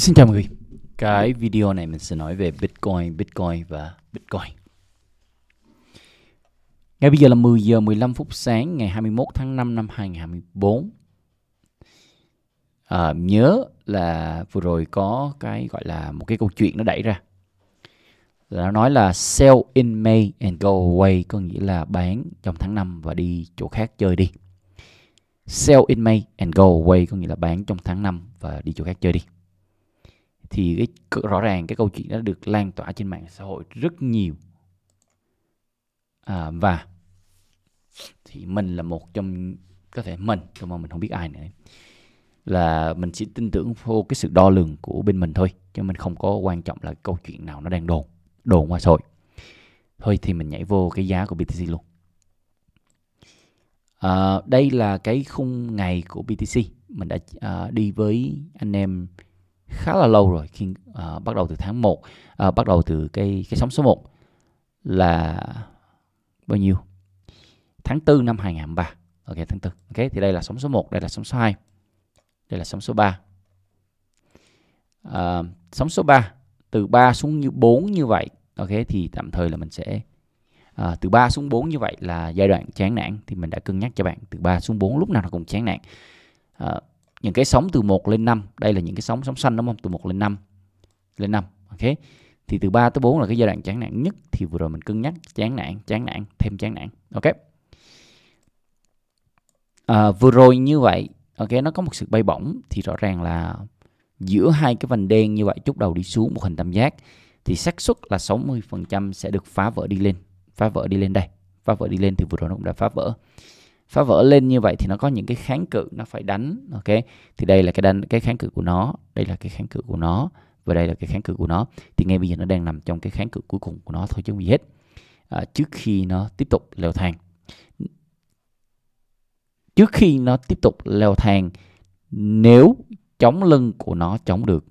Xin chào mọi người. Cái video này mình sẽ nói về Bitcoin, Bitcoin và Bitcoin. Ngay bây giờ là 10 giờ 15 phút sáng ngày 21 tháng 5 năm 2024. À, nhớ là vừa rồi có cái gọi là một cái câu chuyện nó đẩy ra. Là nó nói là sell in May and go away có nghĩa là bán trong tháng 5 và đi chỗ khác chơi đi. Sell in May and go away có nghĩa là bán trong tháng 5 và đi chỗ khác chơi đi thì cái, rõ ràng cái câu chuyện đó được lan tỏa trên mạng xã hội rất nhiều à, và thì mình là một trong có thể mình nhưng mà mình không biết ai nữa là mình chỉ tin tưởng vô cái sự đo lường của bên mình thôi chứ mình không có quan trọng là câu chuyện nào nó đang đồn đồn ngoài xã hội thôi thì mình nhảy vô cái giá của BTC luôn à, đây là cái khung ngày của BTC mình đã à, đi với anh em khá là lâu rồi khi à, bắt đầu từ tháng 1 à, bắt đầu từ cái cái sóng số 1 là bao nhiêu tháng 4 năm 2023 ok tháng 4 ok thì đây là sóng số 1 đây là sóng số 2 đây là sóng số 3 à, sóng số 3 từ 3 xuống như 4 như vậy ok thì tạm thời là mình sẽ à, từ 3 xuống 4 như vậy là giai đoạn chán nản thì mình đã cân nhắc cho bạn từ 3 xuống 4 lúc nào nó cũng chán nản à, những cái sóng từ 1 lên 5 đây là những cái sóng sóng xanh đúng không từ 1 lên 5 lên 5 ok thì từ 3 tới 4 là cái giai đoạn chán nản nhất thì vừa rồi mình cân nhắc chán nản chán nản thêm chán nản ok à, vừa rồi như vậy ok nó có một sự bay bổng thì rõ ràng là giữa hai cái vành đen như vậy chút đầu đi xuống một hình tam giác thì xác suất là 60% sẽ được phá vỡ đi lên phá vỡ đi lên đây phá vỡ đi lên thì vừa rồi nó cũng đã phá vỡ phá vỡ lên như vậy thì nó có những cái kháng cự nó phải đánh ok thì đây là cái đánh cái kháng cự của nó đây là cái kháng cự của nó và đây là cái kháng cự của nó thì ngay bây giờ nó đang nằm trong cái kháng cự cuối cùng của nó thôi chứ không gì hết à, trước khi nó tiếp tục leo thang trước khi nó tiếp tục leo thang nếu chống lưng của nó chống được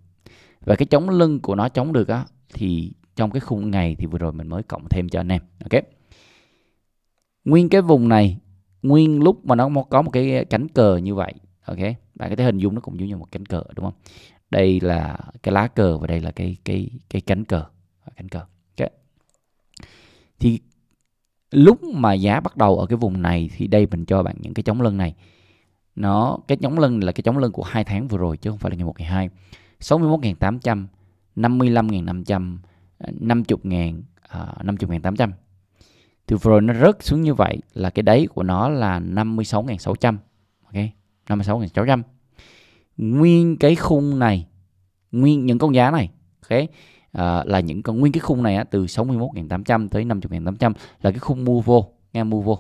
và cái chống lưng của nó chống được á thì trong cái khung ngày thì vừa rồi mình mới cộng thêm cho anh em ok nguyên cái vùng này nguyên lúc mà nó có một cái cánh cờ như vậy ok bạn có thể hình dung nó cũng giống như một cánh cờ đúng không đây là cái lá cờ và đây là cái cái cái cánh cờ cánh cờ okay. thì lúc mà giá bắt đầu ở cái vùng này thì đây mình cho bạn những cái chống lưng này nó cái chống lưng là cái chống lưng của hai tháng vừa rồi chứ không phải là ngày một ngày hai 61.800 55.500 50.000 uh, 50.800 thì rồi nó rớt xuống như vậy là cái đáy của nó là 56.600 ok 56.600 nguyên cái khung này nguyên những con giá này ok à, là những con nguyên cái khung này á, từ 61.800 tới 50.800 là cái khung mua vô nghe mua vô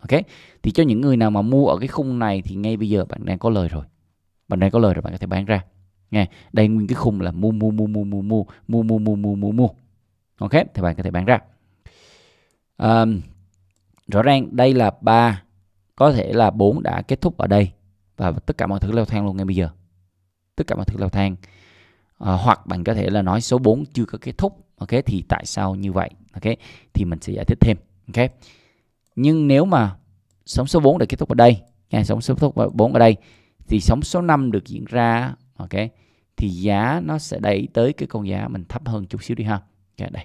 ok thì cho những người nào mà mua ở cái khung này thì ngay bây giờ bạn đang có lời rồi bạn đang có lời rồi bạn có thể bán ra nghe đây nguyên cái khung là mua mua mua mua mua mua mua mua mua mua mua ok thì bạn có thể bán ra à, rõ ràng đây là ba có thể là bốn đã kết thúc ở đây và tất cả mọi thứ leo thang luôn ngay bây giờ tất cả mọi thứ leo thang à, hoặc bạn có thể là nói số 4 chưa có kết thúc ok thì tại sao như vậy ok thì mình sẽ giải thích thêm ok nhưng nếu mà sóng số 4 đã kết thúc ở đây nha sóng số 4 ở đây thì sóng số 5 được diễn ra ok thì giá nó sẽ đẩy tới cái con giá mình thấp hơn chút xíu đi ha ok đây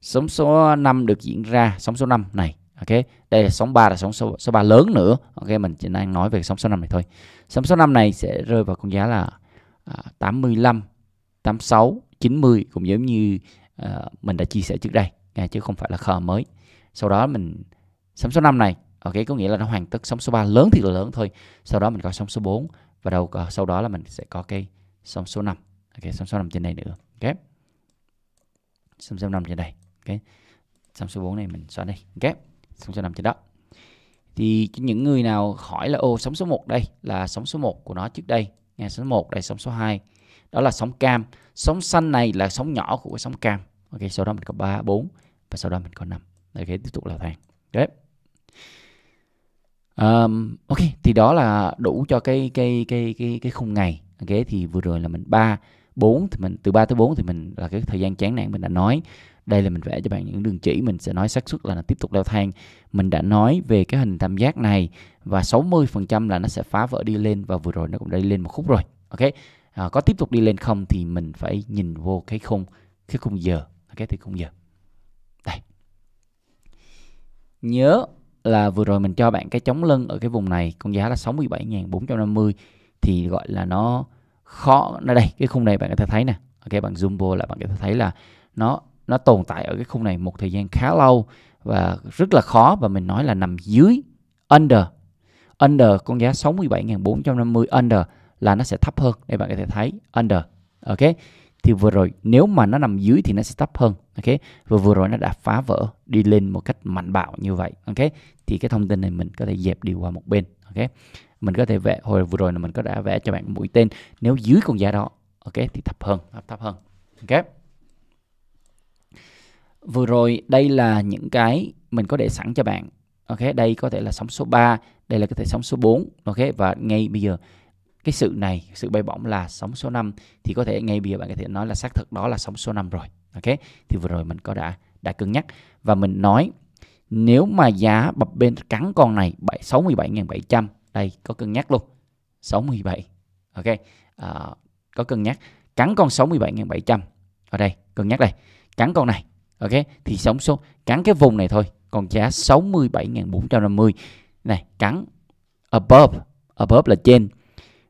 sóng số 5 được diễn ra sóng số 5 này ok đây là sóng 3 là sóng số số 3 lớn nữa ok mình chỉ đang nói về sóng số 5 này thôi sóng số 5 này sẽ rơi vào con giá là à, 85 86 90 cũng giống như à, mình đã chia sẻ trước đây nghe chứ không phải là khờ mới sau đó mình sóng số 5 này ok có nghĩa là nó hoàn tất sóng số 3 lớn thì là lớn thôi sau đó mình có sóng số 4 và đầu sau đó là mình sẽ có cái sóng số 5 ok sóng số 5 trên đây nữa ok sóng số 5 trên đây ok xong số 4 này mình xóa đây ok xong số 5 trên đó thì những người nào hỏi là ô sóng số 1 đây là sóng số 1 của nó trước đây nghe sóng 1 đây sóng số 2 đó là sóng cam sóng xanh này là sóng nhỏ của sóng cam ok sau đó mình có 3 4 và sau đó mình có 5 ok tiếp tục leo thang ok um, ok thì đó là đủ cho cái cái cái cái cái khung ngày ok thì vừa rồi là mình 3 4 thì mình từ 3 tới 4 thì mình là cái thời gian chán nản mình đã nói đây là mình vẽ cho bạn những đường chỉ mình sẽ nói xác suất là nó tiếp tục leo thang mình đã nói về cái hình tam giác này và 60% là nó sẽ phá vỡ đi lên và vừa rồi nó cũng đã đi lên một khúc rồi ok à, có tiếp tục đi lên không thì mình phải nhìn vô cái khung cái khung giờ ok thì khung giờ đây nhớ là vừa rồi mình cho bạn cái chống lưng ở cái vùng này con giá là 67.450 thì gọi là nó khó ở đây cái khung này bạn có thể thấy nè ok bạn zoom vô là bạn có thể thấy là nó nó tồn tại ở cái khung này một thời gian khá lâu và rất là khó và mình nói là nằm dưới under under con giá 67.450 under là nó sẽ thấp hơn đây bạn có thể thấy under ok thì vừa rồi nếu mà nó nằm dưới thì nó sẽ thấp hơn ok và vừa rồi nó đã phá vỡ đi lên một cách mạnh bạo như vậy ok thì cái thông tin này mình có thể dẹp đi qua một bên ok mình có thể vẽ hồi vừa rồi là mình có đã vẽ cho bạn mũi tên nếu dưới con giá đó ok thì thấp hơn thấp, thấp hơn ok Vừa rồi đây là những cái mình có để sẵn cho bạn. Ok, đây có thể là sóng số 3, đây là có thể sóng số 4. Ok và ngay bây giờ cái sự này, sự bay bổng là sóng số 5 thì có thể ngay bây giờ bạn có thể nói là xác thực đó là sóng số 5 rồi. Ok, thì vừa rồi mình có đã đã cân nhắc và mình nói nếu mà giá bập bên cắn con này 67.700 đây có cân nhắc luôn 67 ok à, có cân nhắc cắn con 67.700 ở đây cân nhắc đây cắn con này ok thì sóng số cắn cái vùng này thôi còn giá 67.450 này cắn above above là trên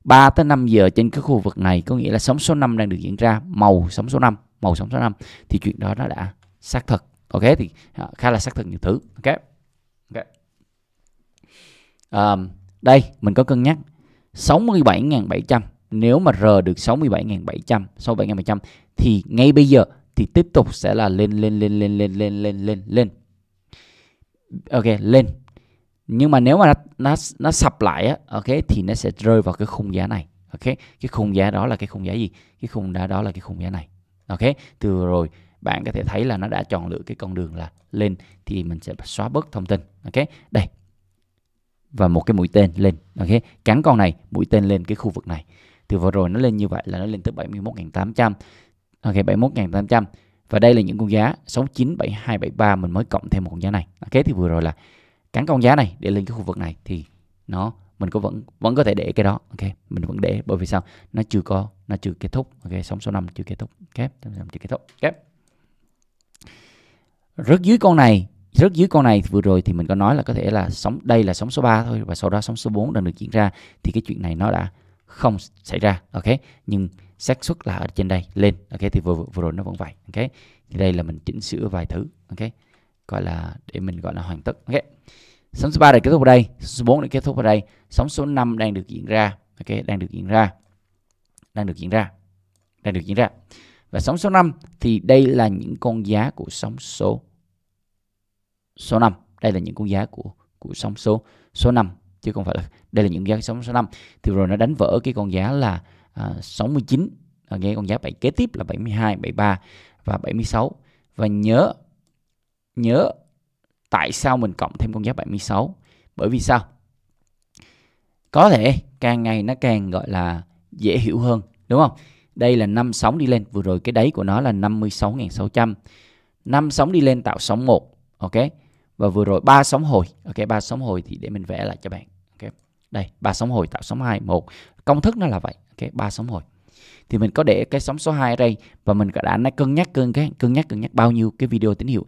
3 tới 5 giờ trên cái khu vực này có nghĩa là sóng số 5 đang được diễn ra màu sóng số 5 màu sóng số 5 thì chuyện đó nó đã xác thực ok thì à, khá là xác thực nhiều thứ ok ok um, đây mình có cân nhắc 67.700 nếu mà R được 67.700 67.700 thì ngay bây giờ thì tiếp tục sẽ là lên lên lên lên lên lên lên lên lên ok lên nhưng mà nếu mà nó nó, nó sập lại á ok thì nó sẽ rơi vào cái khung giá này ok cái khung giá đó là cái khung giá gì cái khung giá đó là cái khung giá này ok từ rồi bạn có thể thấy là nó đã chọn lựa cái con đường là lên thì mình sẽ xóa bớt thông tin ok đây và một cái mũi tên lên ok cắn con này mũi tên lên cái khu vực này từ vừa rồi nó lên như vậy là nó lên tới 71.800 ok 71.800 và đây là những con giá 697273 mình mới cộng thêm một con giá này ok thì vừa rồi là cắn con giá này để lên cái khu vực này thì nó mình có vẫn vẫn có thể để cái đó ok mình vẫn để bởi vì sao nó chưa có nó chưa kết thúc ok sóng số 5 chưa kết thúc ok sóng số 5 chưa kết thúc ok rất dưới con này rất dưới con này vừa rồi thì mình có nói là có thể là sóng đây là sóng số 3 thôi và sau đó sóng số 4 đang được diễn ra thì cái chuyện này nó đã không xảy ra ok nhưng xác suất là ở trên đây lên ok thì vừa, vừa rồi nó vẫn vậy ok thì đây là mình chỉnh sửa vài thứ ok gọi là để mình gọi là hoàn tất ok sóng số 3 đã kết thúc ở đây sóng số 4 đã kết thúc ở đây sóng số 5 đang được diễn ra ok đang được diễn ra đang được diễn ra đang được diễn ra và sóng số 5 thì đây là những con giá của sóng số số 5 đây là những con giá của của sóng số số 5 chứ không phải là đây là những giá sóng số 5 thì rồi nó đánh vỡ cái con giá là à, 69 à, nghe con giáp bảy kế tiếp là 72 73 và 76 và nhớ nhớ tại sao mình cộng thêm con giáp 76 bởi vì sao có thể càng ngày nó càng gọi là dễ hiểu hơn đúng không đây là năm sóng đi lên vừa rồi cái đáy của nó là 56.600 năm sóng đi lên tạo sóng 1 ok và vừa rồi ba sóng hồi ok ba sóng hồi thì để mình vẽ lại cho bạn ok đây ba sóng hồi tạo sóng 2 một công thức nó là vậy cái ba sóng hồi thì mình có để cái sóng số 2 ở đây và mình đã cân nhắc cân cái cân nhắc cân nhắc bao nhiêu cái video tín hiệu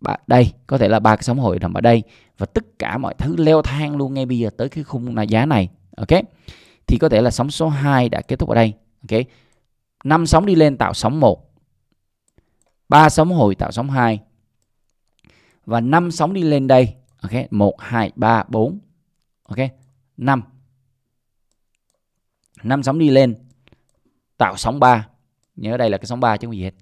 bà, đây có thể là ba cái sóng hồi nằm ở đây và tất cả mọi thứ leo thang luôn ngay bây giờ tới cái khung là giá này ok thì có thể là sóng số 2 đã kết thúc ở đây ok năm sóng đi lên tạo sóng 1 ba sóng hồi tạo sóng 2 và năm sóng đi lên đây ok một hai ba bốn ok năm năm sóng đi lên tạo sóng 3 nhớ đây là cái sóng 3 chứ không gì hết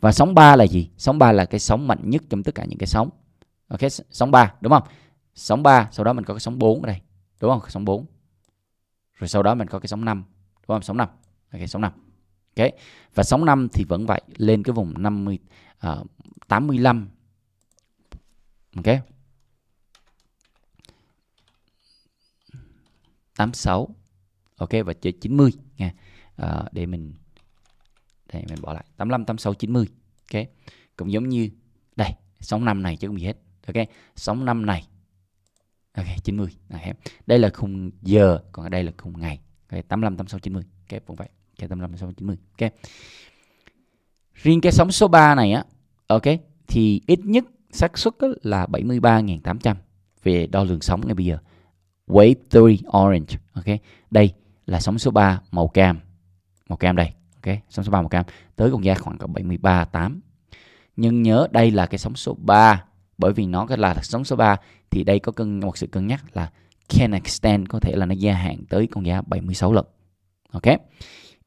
và sóng 3 là gì sóng 3 là cái sóng mạnh nhất trong tất cả những cái sóng ok sóng 3 đúng không sóng 3 sau đó mình có cái sóng 4 ở đây đúng không sóng 4 rồi sau đó mình có cái sóng 5 đúng không sóng 5 ok sóng 5 ok và sóng 5 thì vẫn vậy lên cái vùng 50 uh, 85 ok 86 ok và chơi 90 nha à, để mình đây mình bỏ lại 85 86 90 ok cũng giống như đây sóng năm này chứ không gì hết ok sóng năm này ok 90 này, đây là khung giờ còn ở đây là khung ngày okay, 85 86 90 ok cũng vậy ok 85 86 90 ok riêng cái sóng số 3 này á ok thì ít nhất xác suất là 73.800 về đo lường sóng ngay bây giờ wave 3 orange ok đây là sóng số 3 màu cam màu cam đây ok sóng số 3 màu cam tới con giá khoảng 73 8 nhưng nhớ đây là cái sóng số 3 bởi vì nó là sóng số 3 thì đây có cân một sự cân nhắc là can extend có thể là nó gia hạn tới con giá 76 lần. Ok.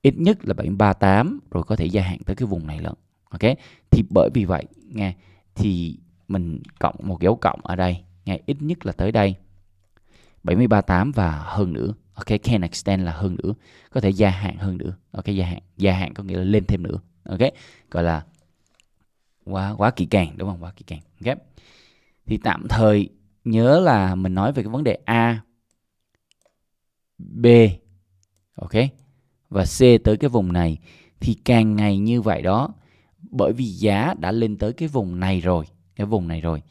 Ít nhất là 738 rồi có thể gia hạn tới cái vùng này lần. Ok. Thì bởi vì vậy nghe thì mình cộng một dấu cộng ở đây, nghe ít nhất là tới đây. 738 và hơn nữa ok can extend là hơn nữa có thể gia hạn hơn nữa ok gia hạn gia hạn có nghĩa là lên thêm nữa ok gọi là quá quá kỹ càng đúng không quá kỹ càng ok thì tạm thời nhớ là mình nói về cái vấn đề a b ok và c tới cái vùng này thì càng ngày như vậy đó bởi vì giá đã lên tới cái vùng này rồi cái vùng này rồi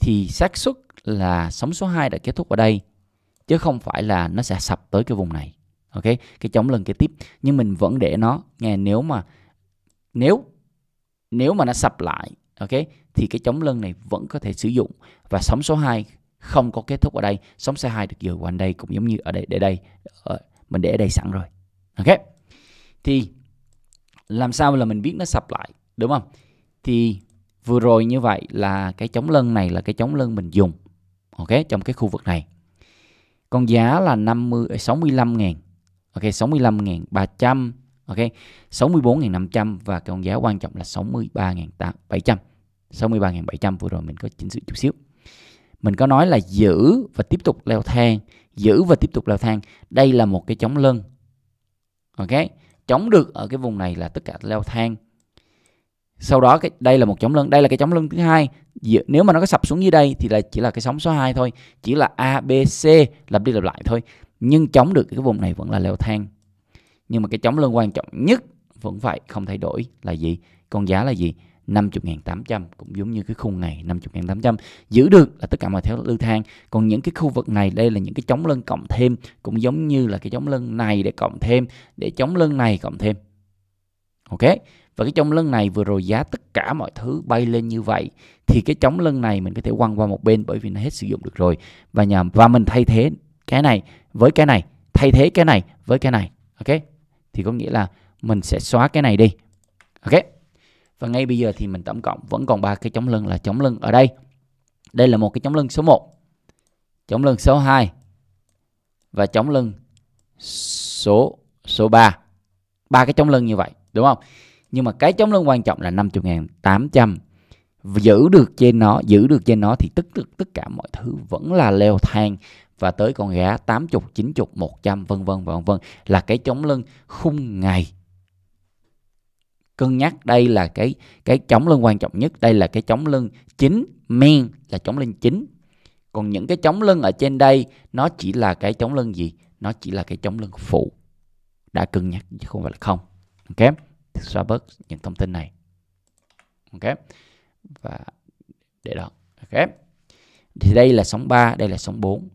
thì xác suất là sóng số 2 đã kết thúc ở đây chứ không phải là nó sẽ sập tới cái vùng này ok cái chống lần kế tiếp nhưng mình vẫn để nó nghe nếu mà nếu nếu mà nó sập lại ok thì cái chống lưng này vẫn có thể sử dụng và sóng số 2 không có kết thúc ở đây sóng số 2 được dời qua đây cũng giống như ở đây để đây ở, ờ, mình để ở đây sẵn rồi ok thì làm sao là mình biết nó sập lại đúng không thì vừa rồi như vậy là cái chống lưng này là cái chống lưng mình dùng ok trong cái khu vực này con giá là 50 65 ờ, ngàn Ok 65 ngàn 300 Ok 64 ngàn 500 Và con giá quan trọng là 63 ngàn 700 63 ngàn 700 Vừa rồi mình có chỉnh sửa chút xíu Mình có nói là giữ và tiếp tục leo thang Giữ và tiếp tục leo thang Đây là một cái chống lưng Ok Chống được ở cái vùng này là tất cả leo thang sau đó cái đây là một chống lưng đây là cái chống lưng thứ hai nếu mà nó có sập xuống dưới đây thì là chỉ là cái sóng số 2 thôi chỉ là a b c lặp đi lặp lại thôi nhưng chống được cái vùng này vẫn là leo thang nhưng mà cái chống lưng quan trọng nhất vẫn phải không thay đổi là gì con giá là gì 50.800 cũng giống như cái khung này 50.800 giữ được là tất cả mọi theo lưu thang còn những cái khu vực này đây là những cái chống lưng cộng thêm cũng giống như là cái chống lưng này để cộng thêm để chống lưng này cộng thêm ok và cái chống lưng này vừa rồi giá tất cả mọi thứ bay lên như vậy thì cái chống lưng này mình có thể quăng qua một bên bởi vì nó hết sử dụng được rồi và nhà và mình thay thế cái này với cái này thay thế cái này với cái này ok thì có nghĩa là mình sẽ xóa cái này đi ok và ngay bây giờ thì mình tổng cộng vẫn còn ba cái chống lưng là chống lưng ở đây đây là một cái chống lưng số 1 chống lưng số 2 và chống lưng số số 3 ba cái chống lưng như vậy đúng không nhưng mà cái chống lưng quan trọng là 50.800 giữ được trên nó giữ được trên nó thì tất tất cả mọi thứ vẫn là leo thang và tới con gá 80, 90, 100 vân vân vân vân là cái chống lưng khung ngày. Cân nhắc đây là cái cái chống lưng quan trọng nhất, đây là cái chống lưng chính, men là chống lưng chính. Còn những cái chống lưng ở trên đây nó chỉ là cái chống lưng gì? Nó chỉ là cái chống lưng phụ. Đã cân nhắc chứ không phải là không. Ok xóa bớt những thông tin này ok và để đó ok thì đây là sóng 3 đây là sóng 4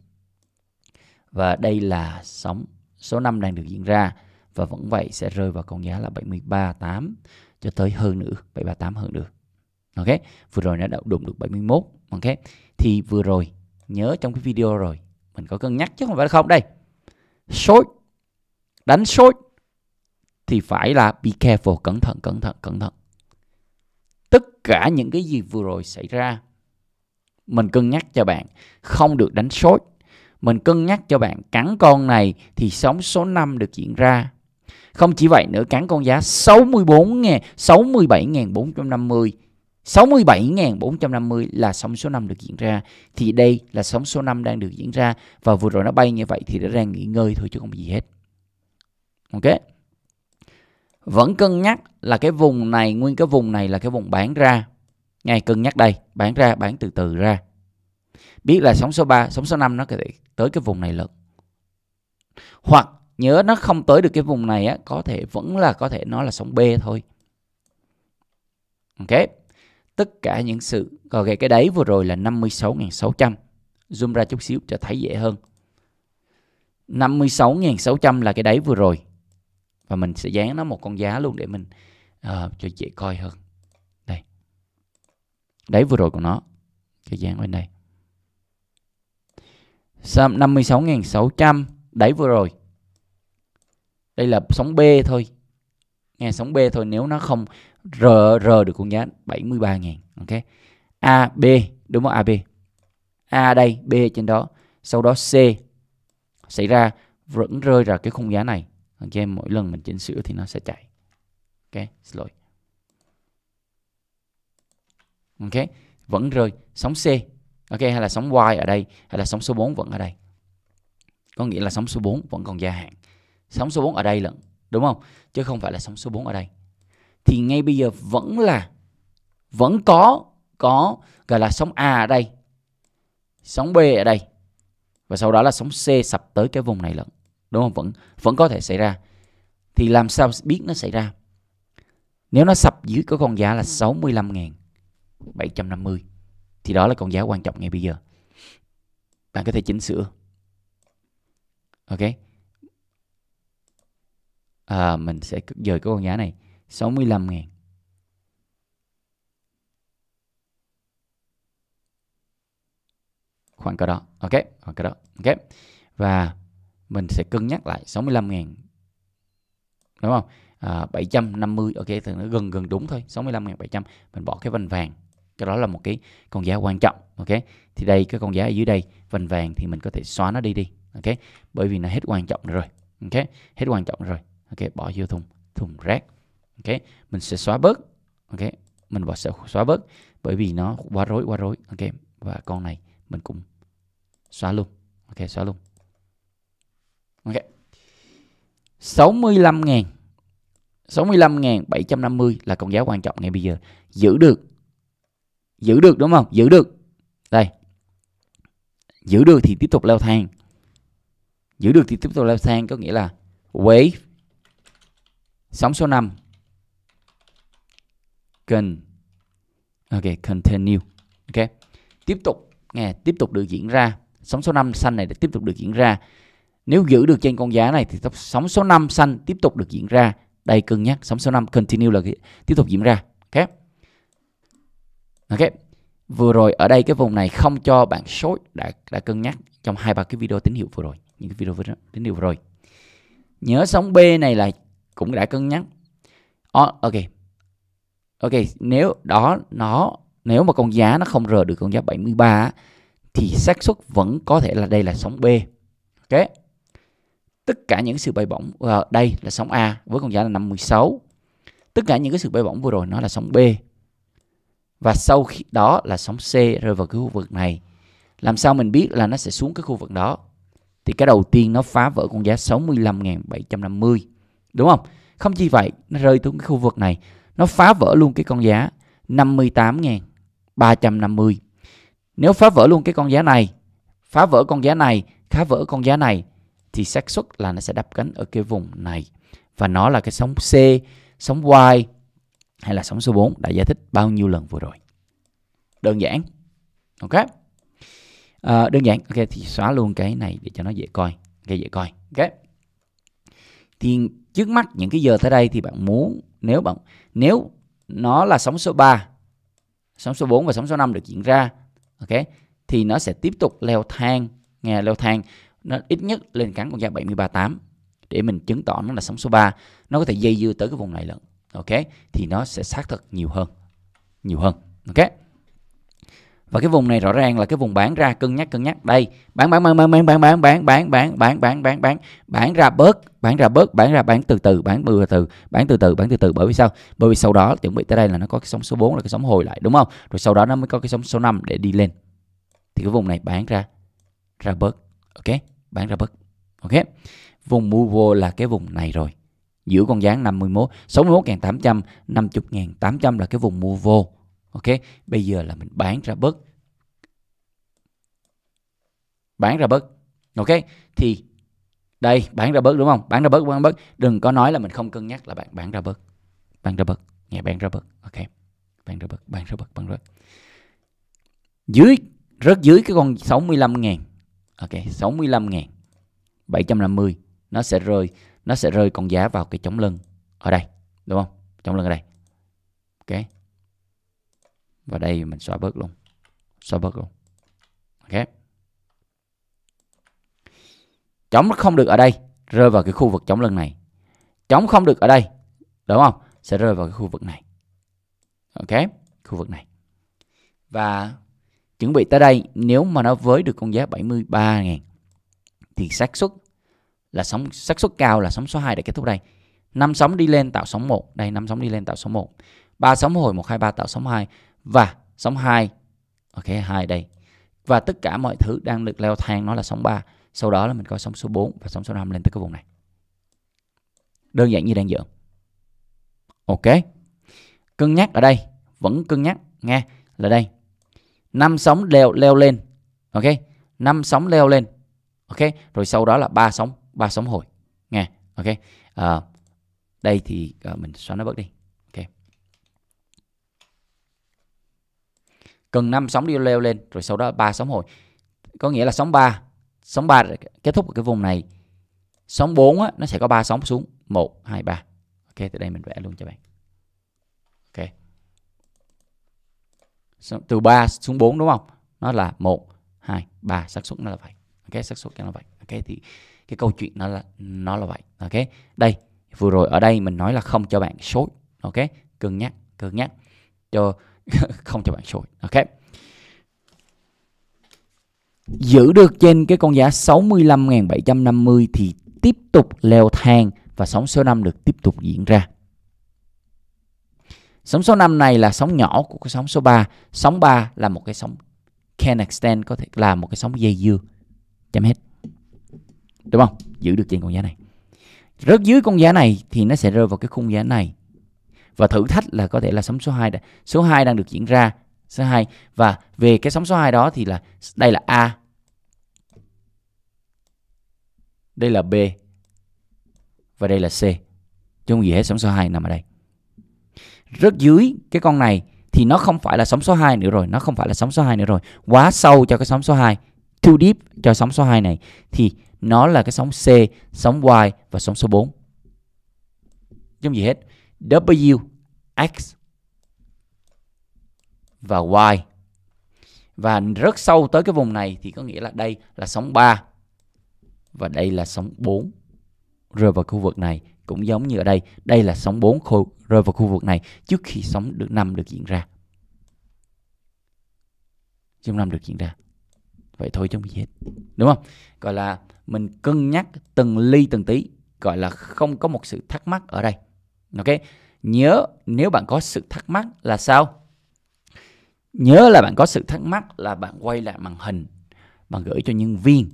và đây là sóng số 5 đang được diễn ra và vẫn vậy sẽ rơi vào con giá là 738 cho tới hơn nữa 738 hơn được, ok vừa rồi nó đã đụng được 71 ok thì vừa rồi nhớ trong cái video rồi mình có cân nhắc chứ không phải không đây short đánh short thì phải là be careful, cẩn thận, cẩn thận, cẩn thận. Tất cả những cái gì vừa rồi xảy ra, mình cân nhắc cho bạn không được đánh sốt. Mình cân nhắc cho bạn cắn con này thì sóng số 5 được diễn ra. Không chỉ vậy nữa, cắn con giá 64 ngàn, 67.450 67.450 là sóng số 5 được diễn ra Thì đây là sóng số 5 đang được diễn ra Và vừa rồi nó bay như vậy thì nó đang nghỉ ngơi thôi chứ không gì hết Ok vẫn cân nhắc là cái vùng này nguyên cái vùng này là cái vùng bán ra ngay cân nhắc đây bán ra bán từ từ ra biết là sóng số 3 sóng số 5 nó có thể tới cái vùng này lực hoặc nhớ nó không tới được cái vùng này á có thể vẫn là có thể nó là sóng B thôi ok tất cả những sự ok cái đấy vừa rồi là 56.600 zoom ra chút xíu cho thấy dễ hơn 56.600 là cái đấy vừa rồi và mình sẽ dán nó một con giá luôn để mình uh, cho chị coi hơn đây đấy vừa rồi của nó cái dán bên đây 56.600 đấy vừa rồi đây là sóng B thôi nghe sóng B thôi nếu nó không R, R được con giá 73.000 ok A B đúng không A B A đây B trên đó sau đó C xảy ra vẫn rơi ra cái khung giá này cho em mỗi lần mình chỉnh sửa thì nó sẽ chạy ok xin lỗi ok vẫn rơi sóng C ok hay là sóng Y ở đây hay là sóng số 4 vẫn ở đây có nghĩa là sóng số 4 vẫn còn gia hạn sóng số 4 ở đây lận đúng không chứ không phải là sóng số 4 ở đây thì ngay bây giờ vẫn là vẫn có có gọi là sóng A ở đây sóng B ở đây và sau đó là sóng C sập tới cái vùng này lận đúng không vẫn vẫn có thể xảy ra thì làm sao biết nó xảy ra nếu nó sập dưới có con giá là 65.750 thì đó là con giá quan trọng ngay bây giờ bạn có thể chỉnh sửa ok à, mình sẽ dời cái con giá này 65 ngàn khoảng cỡ đó ok khoảng cỡ đó ok và mình sẽ cân nhắc lại 65 ngàn đúng không à, 750 ok thì nó gần gần đúng thôi 65 ngàn 700 mình bỏ cái vành vàng cái đó là một cái con giá quan trọng ok thì đây cái con giá ở dưới đây vành vàng thì mình có thể xóa nó đi đi ok bởi vì nó hết quan trọng rồi ok hết quan trọng rồi ok bỏ vô thùng thùng rác ok mình sẽ xóa bớt ok mình bỏ sẽ xóa bớt bởi vì nó quá rối quá rối ok và con này mình cũng xóa luôn ok xóa luôn Okay. 65.000 65.750 là con giá quan trọng ngay bây giờ. Giữ được. Giữ được đúng không? Giữ được. Đây. Giữ được thì tiếp tục leo thang. Giữ được thì tiếp tục leo thang có nghĩa là wave sóng số 5 cần ok continue ok tiếp tục nghe tiếp tục được diễn ra sóng số 5 xanh này đã tiếp tục được diễn ra nếu giữ được trên con giá này thì sóng số 5 xanh tiếp tục được diễn ra. Đây cân nhắc sóng số 5 continue là tiếp tục diễn ra. Ok. Ok. Vừa rồi ở đây cái vùng này không cho bạn short đã đã cân nhắc trong hai ba cái video tín hiệu vừa rồi, những cái video vừa, tín hiệu vừa rồi. Nhớ sóng B này là cũng đã cân nhắc. Oh, ok. Ok, nếu đó nó nếu mà con giá nó không rờ được con giá 73 thì xác suất vẫn có thể là đây là sóng B. Ok tất cả những sự bay bổng ở ờ, đây là sóng A với con giá là 56 tất cả những cái sự bay bổng vừa rồi nó là sóng B và sau khi đó là sóng C rơi vào cái khu vực này làm sao mình biết là nó sẽ xuống cái khu vực đó thì cái đầu tiên nó phá vỡ con giá 65.750 đúng không không chỉ vậy nó rơi xuống cái khu vực này nó phá vỡ luôn cái con giá 58.350 nếu phá vỡ luôn cái con giá này phá vỡ con giá này phá vỡ con giá này thì xác suất là nó sẽ đập cánh ở cái vùng này và nó là cái sóng C, sóng Y hay là sóng số 4 đã giải thích bao nhiêu lần vừa rồi. Đơn giản. Ok. À, đơn giản. Ok thì xóa luôn cái này để cho nó dễ coi. Ok dễ coi. Ok. Thì trước mắt những cái giờ tới đây thì bạn muốn nếu bạn nếu nó là sóng số 3, sóng số 4 và sóng số 5 được diễn ra, ok thì nó sẽ tiếp tục leo thang, nghe leo thang nó ít nhất lên cắn con da 738 để mình chứng tỏ nó là sóng số 3 nó có thể dây dưa tới cái vùng này lận ok thì nó sẽ xác thực nhiều hơn nhiều hơn ok và cái vùng này rõ ràng là cái vùng bán ra cân nhắc cân nhắc đây bán bán bán bán bán bán bán bán bán bán bán bán bán bán bán ra bớt bán ra bớt bán ra bán từ từ bán từ từ bán từ từ bán từ từ bởi vì sao bởi vì sau đó chuẩn bị tới đây là nó có cái sóng số 4 là cái sóng hồi lại đúng không rồi sau đó nó mới có cái sóng số 5 để đi lên thì cái vùng này bán ra ra bớt ok bán ra bất ok vùng mua vô là cái vùng này rồi giữa con dáng 51 61.800 50.800 là cái vùng mua vô ok bây giờ là mình bán ra bớt bán ra bớt ok thì đây bán ra bớt đúng không bán ra bớt bán ra bớt đừng có nói là mình không cân nhắc là bạn bán ra bớt bán ra bớt nhà bán ra bớt ok bán ra bớt bán ra bớt bán ra bớt dưới rất dưới cái con 65 ngàn ok 65.000 750 nó sẽ rơi nó sẽ rơi con giá vào cái chống lưng ở đây đúng không chống lưng ở đây ok và đây mình xóa bớt luôn xóa bớt luôn ok chống không được ở đây rơi vào cái khu vực chống lưng này chống không được ở đây đúng không sẽ rơi vào cái khu vực này ok khu vực này và Chuẩn bị tới đây, nếu mà nó với được con giá 73.000 thì xác suất là sóng xác suất cao là sóng số 2 đã kết thúc đây. năm sóng đi lên tạo sóng 1, đây năm sóng đi lên tạo sóng 1. ba sóng hồi 1 2 3 tạo sóng 2 và sóng 2. Ok, 2 đây. Và tất cả mọi thứ đang được leo thang nó là sóng 3. Sau đó là mình coi sóng số 4 và sóng số 5 lên tới cái vùng này. Đơn giản như đang dựng. Ok. Cân nhắc ở đây, vẫn cân nhắc nghe là đây năm sóng leo leo lên ok năm sóng leo lên ok rồi sau đó là ba sóng ba sóng hồi nghe ok à, đây thì à, mình xóa nó bớt đi ok cần năm sóng đi leo lên rồi sau đó ba sóng hồi có nghĩa là sóng 3 sóng 3 kết thúc ở cái vùng này sóng 4 á, nó sẽ có ba sóng xuống 1 2 3 ok từ đây mình vẽ luôn cho bạn ok từ 3 xuống 4 đúng không nó là 1 2 3 xác suất nó là vậy ok xác suất nó là vậy ok thì cái câu chuyện nó là nó là vậy ok đây vừa rồi ở đây mình nói là không cho bạn sối, ok cân nhắc cân nhắc cho không cho bạn sối, ok giữ được trên cái con giá 65.750 thì tiếp tục leo thang và sóng số 5 được tiếp tục diễn ra Sóng số 5 này là sóng nhỏ của cái sóng số 3. Sóng 3 là một cái sóng can extend có thể là một cái sóng dây dưa. Chấm hết. Đúng không? Giữ được trên con giá này. Rớt dưới con giá này thì nó sẽ rơi vào cái khung giá này. Và thử thách là có thể là sóng số 2 đã, số 2 đang được diễn ra số 2 và về cái sóng số 2 đó thì là đây là A. Đây là B. Và đây là C. chúng không gì hết sóng số 2 nằm ở đây rất dưới cái con này thì nó không phải là sóng số 2 nữa rồi, nó không phải là sóng số 2 nữa rồi. Quá sâu cho cái sóng số 2, too deep cho sóng số 2 này thì nó là cái sóng C, sóng Y và sóng số 4. Giống gì hết. W, X và Y. Và rất sâu tới cái vùng này thì có nghĩa là đây là sóng 3 và đây là sóng 4 rơi vào khu vực này cũng giống như ở đây đây là sóng 4 khô, rơi vào khu vực này trước khi sóng được 5 được diễn ra sóng 5 được diễn ra vậy thôi chứ không gì hết đúng không gọi là mình cân nhắc từng ly từng tí gọi là không có một sự thắc mắc ở đây ok nhớ nếu bạn có sự thắc mắc là sao nhớ là bạn có sự thắc mắc là bạn quay lại màn hình bạn gửi cho nhân viên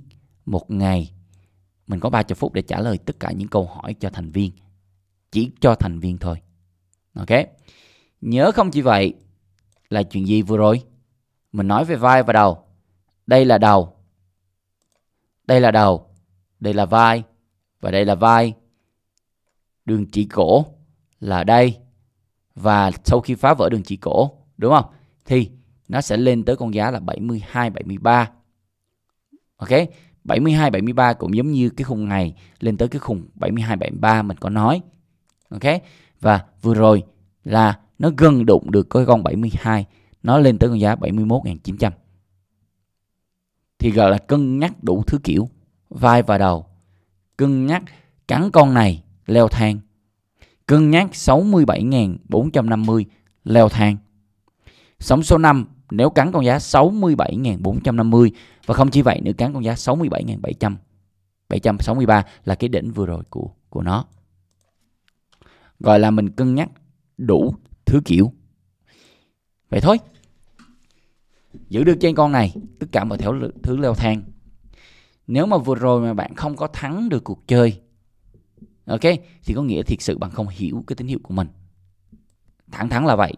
một ngày mình có 30 phút để trả lời tất cả những câu hỏi cho thành viên. Chỉ cho thành viên thôi. Ok. Nhớ không chỉ vậy là chuyện gì vừa rồi? Mình nói về vai và đầu. Đây là đầu. Đây là đầu. Đây là vai. Và đây là vai. Đường chỉ cổ là đây. Và sau khi phá vỡ đường chỉ cổ, đúng không? Thì nó sẽ lên tới con giá là 72, 73. Ok? 72 73 cũng giống như cái khung này lên tới cái khung 72 73 mình có nói. Ok? Và vừa rồi là nó gần đụng được cái con 72, nó lên tới con giá 71.900. Thì gọi là cân nhắc đủ thứ kiểu, vai và đầu. Cân nhắc cắn con này leo thang. Cân nhắc 67.450 leo thang. Sóng số 5 nếu cắn con giá 67.450 và không chỉ vậy nữa cắn con giá 67.700 763 là cái đỉnh vừa rồi của của nó gọi là mình cân nhắc đủ thứ kiểu vậy thôi giữ được trên con này tất cả mọi theo thứ leo thang nếu mà vừa rồi mà bạn không có thắng được cuộc chơi ok thì có nghĩa thiệt sự bạn không hiểu cái tín hiệu của mình thẳng thắn là vậy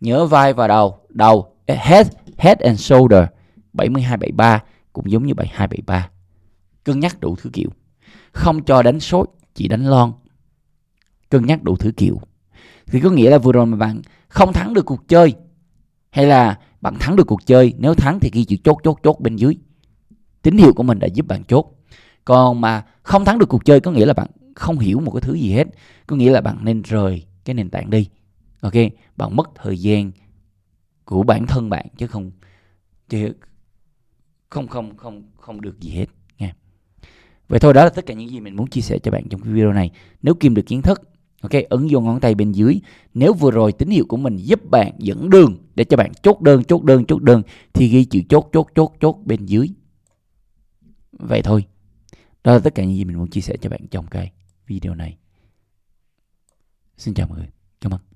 nhớ vai và đầu đầu Eh, head, Head and Shoulder 7273 cũng giống như 7273. Cân nhắc đủ thứ kiểu. Không cho đánh sốt, chỉ đánh lon. Cân nhắc đủ thứ kiểu. Thì có nghĩa là vừa rồi mà bạn không thắng được cuộc chơi hay là bạn thắng được cuộc chơi, nếu thắng thì ghi chữ chốt chốt chốt bên dưới. Tín hiệu của mình đã giúp bạn chốt. Còn mà không thắng được cuộc chơi có nghĩa là bạn không hiểu một cái thứ gì hết, có nghĩa là bạn nên rời cái nền tảng đi. Ok, bạn mất thời gian của bản thân bạn chứ không chứ không không không không được gì hết nha vậy thôi đó là tất cả những gì mình muốn chia sẻ cho bạn trong cái video này nếu kiếm được kiến thức ok ấn vô ngón tay bên dưới nếu vừa rồi tín hiệu của mình giúp bạn dẫn đường để cho bạn chốt đơn chốt đơn chốt đơn thì ghi chữ chốt chốt chốt chốt bên dưới vậy thôi đó là tất cả những gì mình muốn chia sẻ cho bạn trong cái video này xin chào mọi người cảm ơn